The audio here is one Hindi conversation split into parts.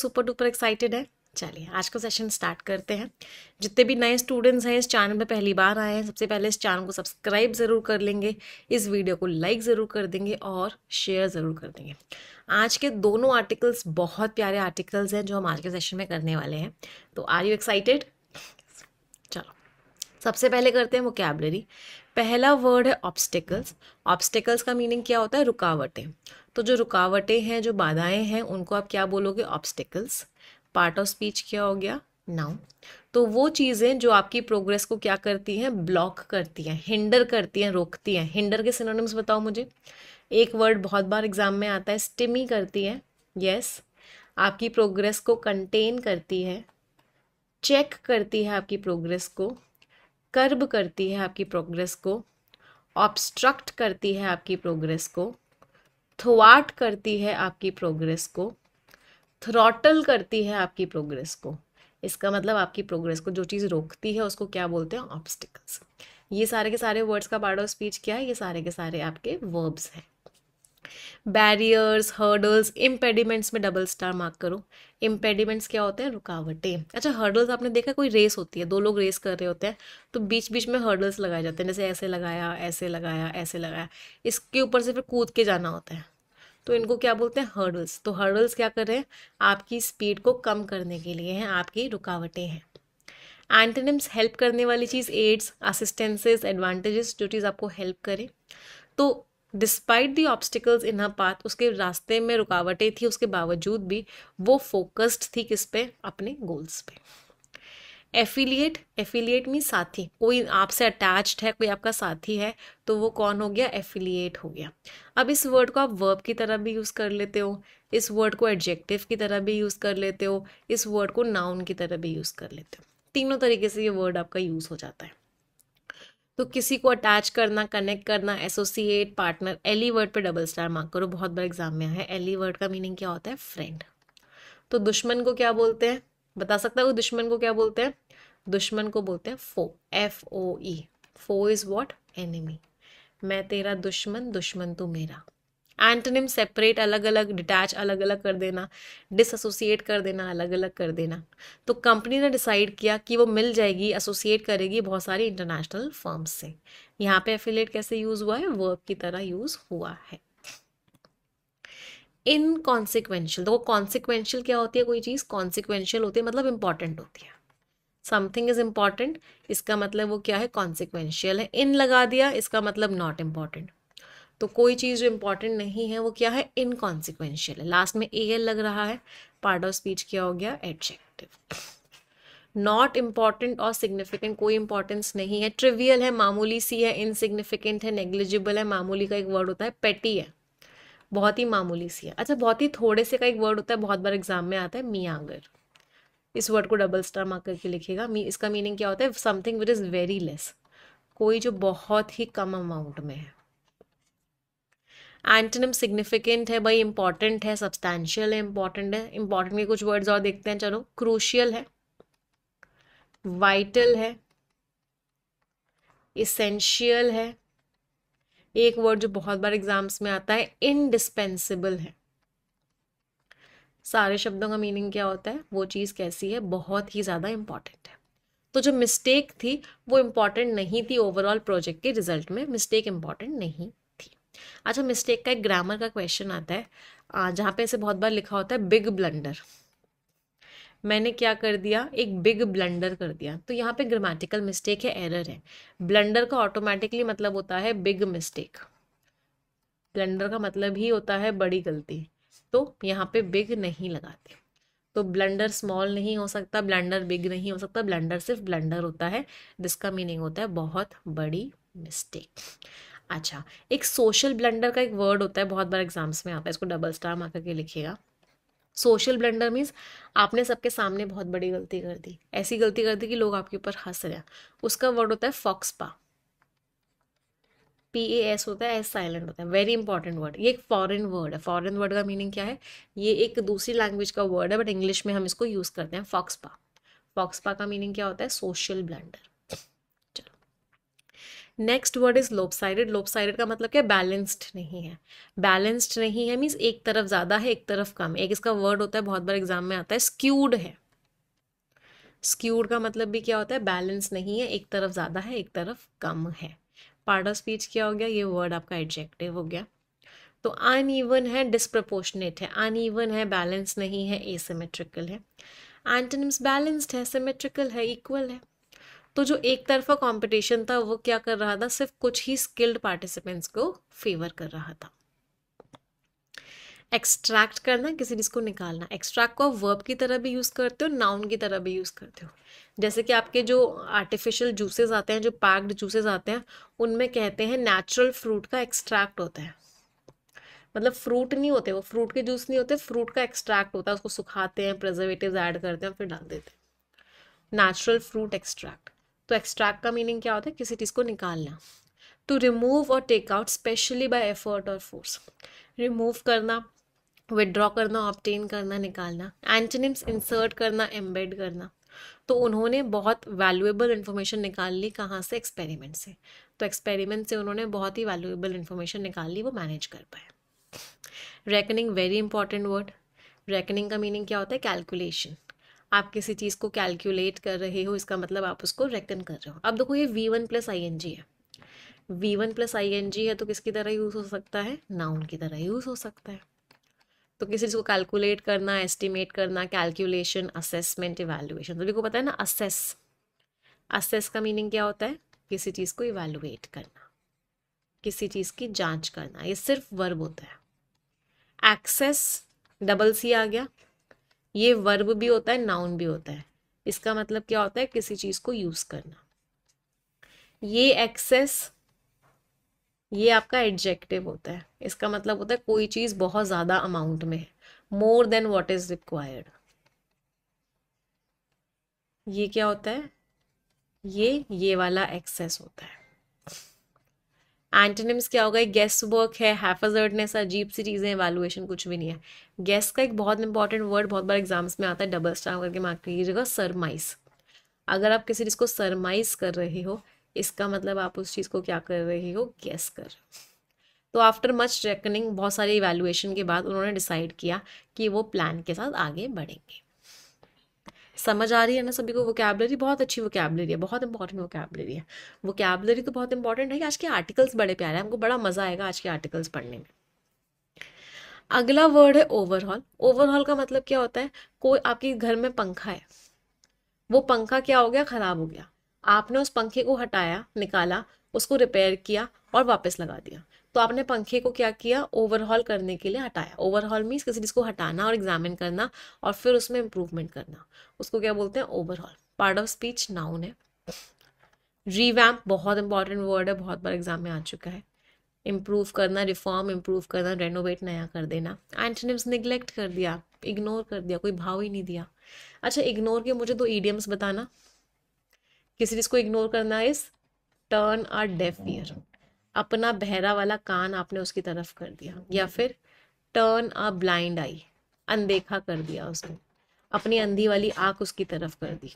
सुपर डुपर एक्साइटेड है चलिए आज का सेशन स्टार्ट करते हैं जितने भी नए स्टूडेंट्स हैं इस चैनल में पहली बार आए हैं सबसे पहले इस चैनल को सब्सक्राइब ज़रूर कर लेंगे इस वीडियो को लाइक ज़रूर कर देंगे और शेयर ज़रूर कर देंगे आज के दोनों आर्टिकल्स बहुत प्यारे आर्टिकल्स हैं जो हम आज के सेशन में करने वाले हैं तो आर यू एक्साइटेड चलो सबसे पहले करते हैं वोकेबलरी पहला वर्ड है ऑब्स्टिकल्स ऑब्स्टिकल्स का मीनिंग क्या होता है रुकावटें तो जो रुकावटें हैं जो बाधाएं हैं उनको आप क्या बोलोगे ऑब्स्टिकल्स पार्ट ऑफ स्पीच क्या हो गया नाउ तो वो चीज़ें जो आपकी प्रोग्रेस को क्या करती हैं ब्लॉक करती हैं हिंडर करती हैं रोकती हैं हिंडर के सिनोनिम्स बताओ मुझे एक वर्ड बहुत बार एग्जाम में आता है स्टिमी करती है यस आपकी प्रोग्रेस को कंटेन करती है चेक करती है आपकी प्रोग्रेस को कर्ब करती है आपकी प्रोग्रेस को ऑब्स्ट्रक्ट करती है आपकी प्रोग्रेस को थ्वाट करती है आपकी प्रोग्रेस को थ्रॉटल करती है आपकी प्रोग्रेस को इसका मतलब आपकी प्रोग्रेस को जो चीज़ रोकती है उसको क्या बोलते हैं ऑब्स्टिकल्स ये सारे के सारे वर्ड्स का पार्ट ऑफ स्पीच क्या है ये सारे के सारे आपके वर्ब्स हैं बैरियर्स हर्डल्स इम्पेडिमेंट्स में डबल स्टार मार्क करो इम्पेडिमेंट्स क्या होते हैं रुकावटें अच्छा हर्डल्स आपने देखा कोई रेस होती है दो लोग रेस कर रहे होते हैं तो बीच बीच में हर्डल्स लगाए जाते हैं जैसे ऐसे लगाया ऐसे लगाया ऐसे लगाया इसके ऊपर से फिर कूद के जाना होता है तो इनको क्या बोलते हैं हर्डल्स तो हर्डल्स क्या कर रहे हैं आपकी स्पीड को कम करने के लिए हैं आपकी रुकावटें हैं एंटेनिम्स हेल्प करने वाली चीज़ एड्स असिस्टेंसेज एडवांटेजेस जो चीज़ आपको हेल्प करें तो despite the obstacles in her path उसके रास्ते में रुकावटें थी उसके बावजूद भी वो फोकस्ड थी किस पे अपने गोल्स पे एफिलिएट एफिलिएट मीन साथी कोई आपसे अटैच्ड है कोई आपका साथी है तो वो कौन हो गया एफिलिएट हो गया अब इस वर्ड को आप वर्ब की तरह भी यूज़ कर लेते हो इस वर्ड को एडजेक्टिव की तरह भी यूज़ कर लेते हो इस वर्ड को नाउन की तरह भी यूज़ कर लेते हो तीनों तरीके से ये वर्ड आपका यूज़ हो जाता है तो किसी को अटैच करना कनेक्ट करना एसोसिएट पार्टनर एली वर्ड पे डबल स्टार मार्क करो बहुत बार एग्जाम में है एली वर्ड e का मीनिंग क्या होता है फ्रेंड तो दुश्मन को क्या बोलते हैं बता सकता है वो दुश्मन को क्या बोलते हैं दुश्मन को बोलते हैं foe F O E foe is what enemy मैं तेरा दुश्मन दुश्मन तू मेरा एंटनिम सेपरेट अलग अलग डिटैच अलग अलग कर देना डिसोसिएट कर देना अलग अलग कर देना तो कंपनी ने डिसाइड किया कि वो मिल जाएगी एसोसिएट करेगी बहुत सारी इंटरनेशनल फर्म्स से यहाँ पे एफिलेट कैसे यूज़ हुआ है वर्ब की तरह यूज़ हुआ है इनकॉन्सिक्वेंशियल देखो कॉन्सिक्वेंशियल क्या होती है कोई चीज़ कॉन्सिक्वेंशियल होती है मतलब इंपॉर्टेंट होती है समथिंग इज इम्पॉर्टेंट इसका मतलब वो क्या है कॉन्सिक्वेंशियल है इन लगा दिया इसका मतलब नॉट इम्पॉर्टेंट तो कोई चीज़ जो इम्पॉर्टेंट नहीं है वो क्या है इनकॉन्सिक्वेंशियल है लास्ट में ए एल लग रहा है पार्ट ऑफ स्पीच क्या हो गया एडजेक्टिव नॉट इम्पॉर्टेंट और सिग्निफिकेंट कोई इंपॉर्टेंस नहीं है ट्रिवियल है मामूली सी है इनसिग्निफिकेंट है नेग्लिजिबल है मामूली का एक वर्ड होता है पेटी है बहुत ही मामूली सी है अच्छा बहुत ही थोड़े से का एक वर्ड होता है बहुत बार एग्जाम में आता है मियांगर इस वर्ड को डबल स्टार मार्क करके लिखेगा मी इसका मीनिंग क्या होता है something which is very less कोई जो बहुत ही कम अमाउंट में है एंटनम सिग्निफिकेंट है भाई इंपॉर्टेंट है सब्सटैंशियल है इंपॉर्टेंट है इंपॉर्टेंट के कुछ वर्ड्स और देखते हैं चलो क्रूशियल है वाइटल है इसेंशियल है एक वर्ड जो बहुत बार एग्जाम्स में आता है इनडिस्पेंसिबल है सारे शब्दों का मीनिंग क्या होता है वो चीज़ कैसी है बहुत ही ज़्यादा इंपॉर्टेंट है तो जो मिस्टेक थी वो इम्पॉर्टेंट नहीं थी ओवरऑल प्रोजेक्ट के रिजल्ट में मिस्टेक इम्पॉर्टेंट नहीं अच्छा मिस्टेक का एक ग्रामर का क्वेश्चन आता है जहाँ पे ऐसे बहुत बार लिखा होता है बिग ब्लंडर मैंने क्या कर दिया एक बिग ब्लंडर कर दिया तो यहाँ पे ग्रामेटिकल मिस्टेक है एरर है ब्लंडर का ऑटोमेटिकली मतलब होता है बिग मिस्टेक ब्लंडर का मतलब ही होता है बड़ी गलती तो यहाँ पे बिग नहीं लगाते तो ब्लंडर स्मॉल नहीं हो सकता ब्लंडर बिग नहीं हो सकता ब्लंडर सिर्फ ब्लंडर होता है जिसका मीनिंग होता है बहुत बड़ी मिस्टेक अच्छा एक सोशल ब्लेंडर का एक वर्ड होता है बहुत बार एग्जाम्स में आता है इसको डबल स्टार मार करके लिखिएगा सोशल ब्लेंडर मीन्स आपने सबके सामने बहुत बड़ी गलती कर दी ऐसी गलती कर दी कि लोग आपके ऊपर हंस रहे हैं उसका वर्ड होता है फॉक्सपा पी ए एस होता है एस साइलेंट होता है वेरी इंपॉर्टेंट वर्ड ये एक फॉरेन वर्ड है फॉरेन वर्ड का मीनिंग क्या है ये एक दूसरी लैंग्वेज का वर्ड है बट इंग्लिश में हम इसको यूज़ करते हैं फॉक्सपा फॉक्सपा का मीनिंग क्या होता है social blunder next word is lopsided lopsided का मतलब क्या बैलेंस्ड नहीं है बैलेंस्ड नहीं है मीन्स एक तरफ ज़्यादा है एक तरफ कम एक इसका वर्ड होता है बहुत बार एग्जाम में आता है स्क्यूड है स्क्यूड का मतलब भी क्या होता है बैलेंस नहीं है एक तरफ ज़्यादा है एक तरफ कम है पार्ट ऑफ स्पीच क्या हो गया ये वर्ड आपका एडजेक्टिव हो गया तो अन ईवन है डिस्प्रपोर्शनेट है अन ईवन है बैलेंस नहीं है एसिमेट्रिकल है एंटनिम्स बैलेंस्ड है सिमेट्रिकल है इक्वल है तो जो एक तरफा कॉम्पिटिशन था वो क्या कर रहा था सिर्फ कुछ ही स्किल्ड पार्टिसिपेंट्स को फेवर कर रहा था एक्सट्रैक्ट करना किसी चीज़ को निकालना एक्सट्रैक्ट को आप वर्ब की तरह भी यूज़ करते हो नाउन की तरह भी यूज़ करते हो जैसे कि आपके जो आर्टिफिशियल जूसेस आते हैं जो पैक्ड जूसेस आते हैं उनमें कहते हैं नेचुरल फ्रूट का एक्सट्रैक्ट होता है मतलब फ्रूट नहीं होते वो फ्रूट के जूस नहीं होते फ्रूट का एक्सट्रैक्ट होता है उसको सुखाते हैं प्रिजर्वेटिव ऐड करते हैं फिर डाल देते हैं नेचुरल फ्रूट एक्सट्रैक्ट तो एक्सट्रैक्ट का मीनिंग क्या होता है किसी चीज़ को निकालना टू रिमूव और take out especially by effort और फोर्स रिमूव करना विड्रॉ करना ऑप्टेन करना निकालना एंटनिम्स इंसर्ट करना एम्बेड करना तो उन्होंने बहुत वैल्यूएबल इन्फॉर्मेशन निकाल ली कहाँ से एक्सपेरिमेंट से तो एक्सपेरिमेंट से उन्होंने बहुत ही वैल्यूएबल इन्फॉर्मेशन निकाल ली वो मैनेज कर पाए reckoning very important word reckoning का मीनिंग क्या होता है कैलकुलेशन आप किसी चीज़ को कैलकुलेट कर रहे हो इसका मतलब आप उसको रेकन कर रहे हो अब देखो ये V one plus I N G है V one plus I N G है तो किसकी तरह यूज़ हो सकता है नाउन की तरह यूज़ हो सकता है तो किसी चीज़ को कैलकुलेट करना एस्टिमेट करना कैलकुलेशन असेसमेंट इवेल्युएशन तो देखो पता है ना असेस असेस का मीनिंग क्या होता है किसी चीज़ को इवेल्युएट करना किसी चीज़ की जांच करना ये सिर्फ वर्ब होता है एक्सेस डबल सी आ गया ये वर्ब भी होता है नाउन भी होता है इसका मतलब क्या होता है किसी चीज को यूज करना ये एक्सेस ये आपका एडजेक्टिव होता है इसका मतलब होता है कोई चीज बहुत ज्यादा अमाउंट में है more than what is required ये क्या होता है ये ये वाला एक्सेस होता है एंटेनिम्स क्या होगा गेस्ट वर्क है हैफाजर्डनेस है अजीब सी चीज़ें एवेलुएशन कुछ भी नहीं है गेस्ट का एक बहुत इंपॉर्टेंट वर्ड बहुत बार एग्जाम्स में आता है डबल स्टार करके मार्क कीजिएगा सरमाइस अगर आप किसी चीज़ को सरमाइज कर रहे हो इसका मतलब आप उस चीज़ को क्या कर रहे हो गेस कर तो आफ्टर मच रेकनिंग बहुत सारी इवेलुएशन के बाद उन्होंने डिसाइड किया कि वो प्लान के साथ आगे बढ़ेंगे समझ आ रही है ना सभी को वोकेबलरी बहुत अच्छी वोकेबलरी है बहुत इंपॉर्टेंट वोकेबलरी है वोकेबलरी तो बहुत इंपॉर्टेंट है कि आज के आर्टिकल्स बड़े प्यारे हैं हमको बड़ा मज़ा आएगा आज के आर्टिकल्स पढ़ने में अगला वर्ड है ओवरहॉल ओवरहॉल का मतलब क्या होता है कोई आपके घर में पंखा है वो पंखा क्या हो गया ख़राब हो गया आपने उस पंखे को हटाया निकाला उसको रिपेयर किया और वापस लगा दिया तो आपने पंखे को क्या किया ओवरहॉल करने के लिए हटाया ओवरहॉल मीन्स किसी चीज़ को हटाना और एग्जामिन करना और फिर उसमें इम्प्रूवमेंट करना उसको क्या बोलते हैं overhaul part of speech noun है रीवैम्प बहुत इंपॉर्टेंट वर्ड है बहुत बार एग्जाम में आ चुका है इम्प्रूव करना रिफॉर्म इम्प्रूव करना रेनोवेट नया कर देना एंटनिम्स निगलेक्ट कर दिया इग्नोर कर दिया कोई भाव ही नहीं दिया अच्छा इग्नोर के मुझे दो ईडियम्स बताना किसी चीज़ को इग्नोर करना is turn a deaf ear अपना बहरा वाला कान आपने उसकी तरफ कर दिया हम्म। या फिर टर्न अ ब्लाइंड आई अनदेखा कर दिया उसने अपनी अंधी वाली आंख उसकी तरफ कर दी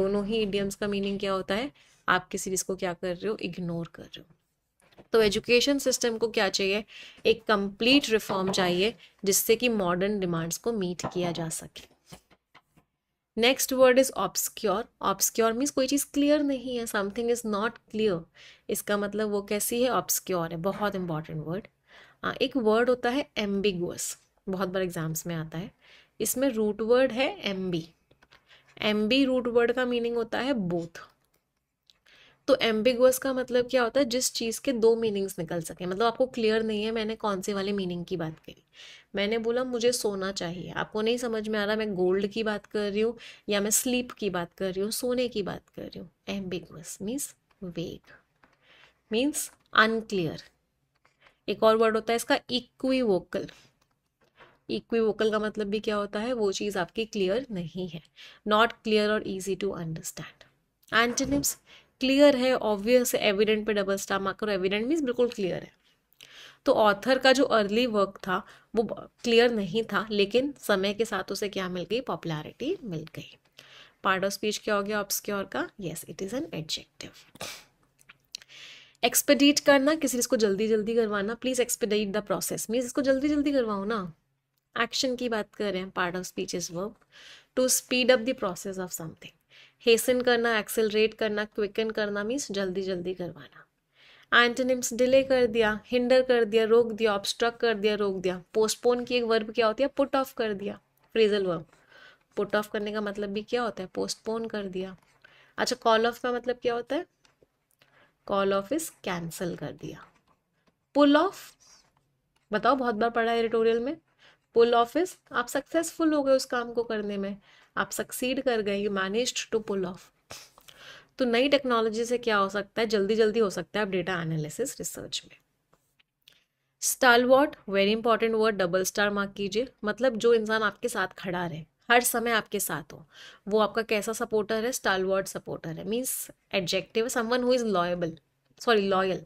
दोनों ही इडियम्स का मीनिंग क्या होता है आप किसी चीज़ को क्या कर रहे हो इग्नोर कर रहे हो तो एजुकेशन सिस्टम को क्या चाहिए एक कंप्लीट रिफॉर्म चाहिए जिससे कि मॉडर्न डिमांड्स को मीट किया जा सके next word is obscure obscure means कोई चीज़ क्लियर नहीं है समथिंग इज नॉट क्लियर इसका मतलब वो कैसी है ऑब्सक्योर है बहुत इंपॉर्टेंट वर्ड हाँ, एक वर्ड होता है एम्बिगुअस बहुत बार एग्जाम्स में आता है इसमें रूट वर्ड है एम बी रूट वर्ड का मीनिंग होता है बोथ तो एम्बिगुअस का मतलब क्या होता है जिस चीज़ के दो मीनिंग्स निकल सके मतलब आपको क्लियर नहीं है मैंने कौन से वाले मीनिंग की बात करी मैंने बोला मुझे सोना चाहिए आपको नहीं समझ में आ रहा मैं गोल्ड की बात कर रही हूँ या मैं स्लीप की बात कर रही हूँ सोने की बात कर रही हूँ ambiguous means vague means unclear एक और वर्ड होता है इसका इक्वी वोकल इक्वी वोकल का मतलब भी क्या होता है वो चीज़ आपकी क्लियर नहीं है नॉट क्लियर और easy to understand antonyms clear है ऑब्वियस है एविडेंट पे डबल स्टार मार्क करो एविडेंट मीन्स बिल्कुल क्लियर है तो ऑथर का जो अर्ली वर्क था वो क्लियर नहीं था लेकिन समय के साथ उसे क्या मिल गई पॉपुलैरिटी मिल गई पार्ट ऑफ स्पीच क्या हो गया ऑब्सक्योर का yes it is an adjective expedite करना किसी इसको जल्दी जल्दी करवाना please expedite the process means इसको जल्दी जल्दी करवाओ ना एक्शन की बात कर रहे हैं part of speech is verb to speed up the process of something hasten करना एक्सेलरेट करना क्विकन करना मीन्स जल्दी जल्दी करवाना एंटनिम्स डिले कर दिया हिंडर कर दिया रोक दिया ऑब्स्ट्रक कर दिया रोक दिया पोस्टपोन की एक वर्ब क्या होती है पुट ऑफ कर दिया फ्रेजल वर्ब पुट ऑफ करने का मतलब भी क्या होता है पोस्टपोन कर दिया अच्छा कॉल ऑफ का मतलब क्या होता है कॉल ऑफ इज कैंसिल कर दिया पुल ऑफ बताओ बहुत बार पढ़ा है एडिटोरियल में पुल ऑफ इज आप सक्सेसफुल हो गए उस काम को करने में आप सक्सीड कर गए you manage to pull off तो नई टेक्नोलॉजी से क्या हो सकता है जल्दी जल्दी हो सकता है आप डेटा एनालिसिस रिसर्च में what very important word double star mark कीजिए मतलब जो इंसान आपके साथ खड़ा रहे हर समय आपके साथ हो वो आपका कैसा सपोर्टर है स्टालवॉट सपोर्टर है means adjective someone who is liable sorry loyal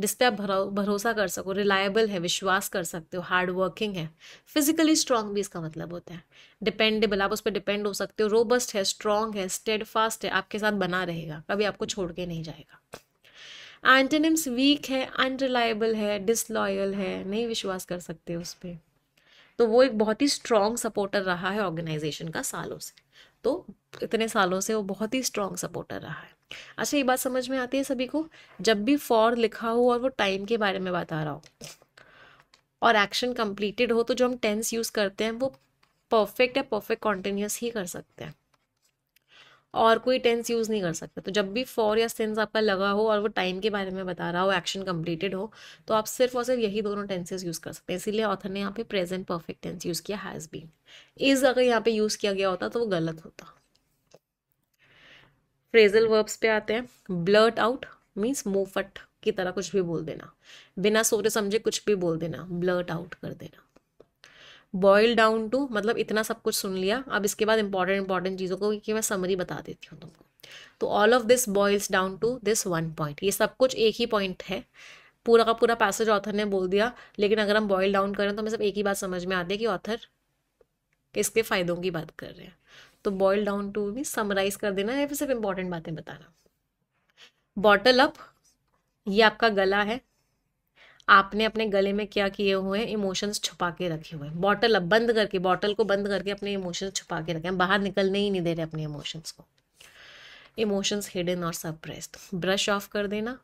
जिस पर आप भरोसा कर सको रिलायबल है विश्वास कर सकते हो हार्ड वर्किंग है फिजिकली स्ट्रांग भी इसका मतलब होता है डिपेंडेबल आप उस पर डिपेंड हो सकते हो रोबस्ट है स्ट्रांग है स्टेड फास्ट है आपके साथ बना रहेगा कभी आपको छोड़ के नहीं जाएगा एंटेनिम्स वीक है अनरिलायबल है डिसलॉयल है नहीं विश्वास कर सकते उस पर तो वो एक बहुत ही स्ट्रांग सपोर्टर रहा है ऑर्गेनाइजेशन का सालों से तो इतने सालों से वो बहुत ही स्ट्रांग सपोर्टर रहा है अच्छा ये बात समझ में आती है सभी को जब भी फॉर लिखा हो और वो टाइम के बारे में बता रहा हो और एक्शन कंप्लीटेड हो तो जो हम टेंस यूज़ करते हैं वो परफेक्ट या परफेक्ट कॉन्टिन्यूस ही कर सकते हैं और कोई टेंस यूज़ नहीं कर सकते तो जब भी फॉर या सेंस आपका लगा हो और वो टाइम के बारे में बता रहा हो एक्शन कंप्लीटेड हो तो आप सिर्फ और सिर्फ यही दोनों टेंसेज यूज़ कर सकते हैं इसीलिए ऑथर ने यहाँ पे प्रेजेंट परफेक्ट टेंस यूज़ किया हैज़ बीन इज़ अगर यहाँ पे यूज़ किया गया होता तो वो गलत होता फ्रेजल वर्ब्स पे आते हैं ब्लर्ट आउट मीन्स मोफट की तरह कुछ भी बोल देना बिना सोचे समझे कुछ भी बोल देना ब्लर्ट आउट कर देना बॉयल डाउन टू मतलब इतना सब कुछ सुन लिया अब इसके बाद इंपॉर्टेंट इंपॉर्टेंट चीज़ों को कि मैं समरी बता देती हूँ तुमको तो all of this boils down to this one point ये सब कुछ एक ही पॉइंट है पूरा का पूरा पैसेज ऑथर ने बोल दिया लेकिन अगर हम बॉयल डाउन करें तो हमें सब एक ही बात समझ में आती है कि ऑथर इसके फ़ायदों की बात कर रहे हैं तो बॉयल डाउन टू भी समराइज कर देना या फिर सिर्फ इंपॉर्टेंट बातें बताना बॉटल अप ये आपका गला है आपने अपने गले में क्या किए हुए हैं इमोशंस छुपा के रखे हुए हैं बॉटल अप बंद करके बॉटल को बंद करके अपने इमोशंस छुपा के रखे हैं बाहर निकलने ही नहीं दे रहे अपने इमोशंस को इमोशंस हिडन और सप्रेस्ड ब्रश ऑफ कर देना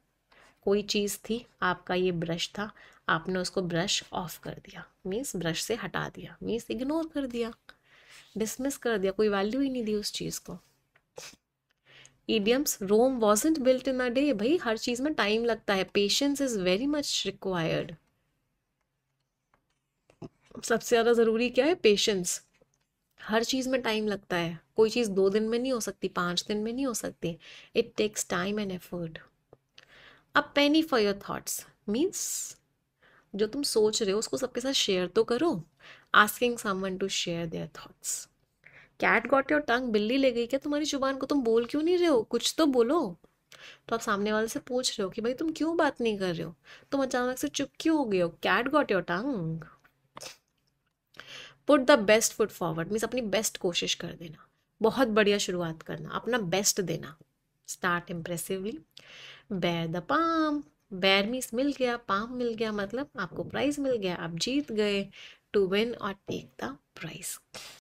कोई चीज़ थी आपका ये ब्रश था आपने उसको ब्रश ऑफ कर दिया मीन्स ब्रश से हटा दिया मीन्स इग्नोर कर दिया डिसमिस कर दिया कोई वैल्यू ही नहीं दी उस चीज़ को idioms Rome wasn't built in a day भाई हर चीज़ में टाइम लगता है patience is very much required सबसे ज़्यादा ज़रूरी क्या है पेशेंस हर चीज़ में टाइम लगता है कोई चीज़ दो दिन में नहीं हो सकती पाँच दिन में नहीं हो सकती it takes time and effort अब penny for your thoughts means जो तुम सोच रहे हो उसको सबके साथ शेयर तो करो asking someone to share their thoughts cat got your tongue बिल्ली ले गई क्या तुम्हारी जुबान को तुम बोल क्यों नहीं रहे हो कुछ तो बोलो तो आप सामने वाले से पूछ रहे हो कि भाई तुम क्यों बात नहीं कर रहे हो तुम अचानक से चुप क्यों हो गए हो cat got your tongue put the best foot forward means अपनी बेस्ट कोशिश कर देना बहुत बढ़िया शुरुआत करना अपना बेस्ट देना start impressively bear the palm bear मीस मिल गया पाम मिल गया मतलब आपको प्राइज मिल गया आप जीत गए to win or take the prize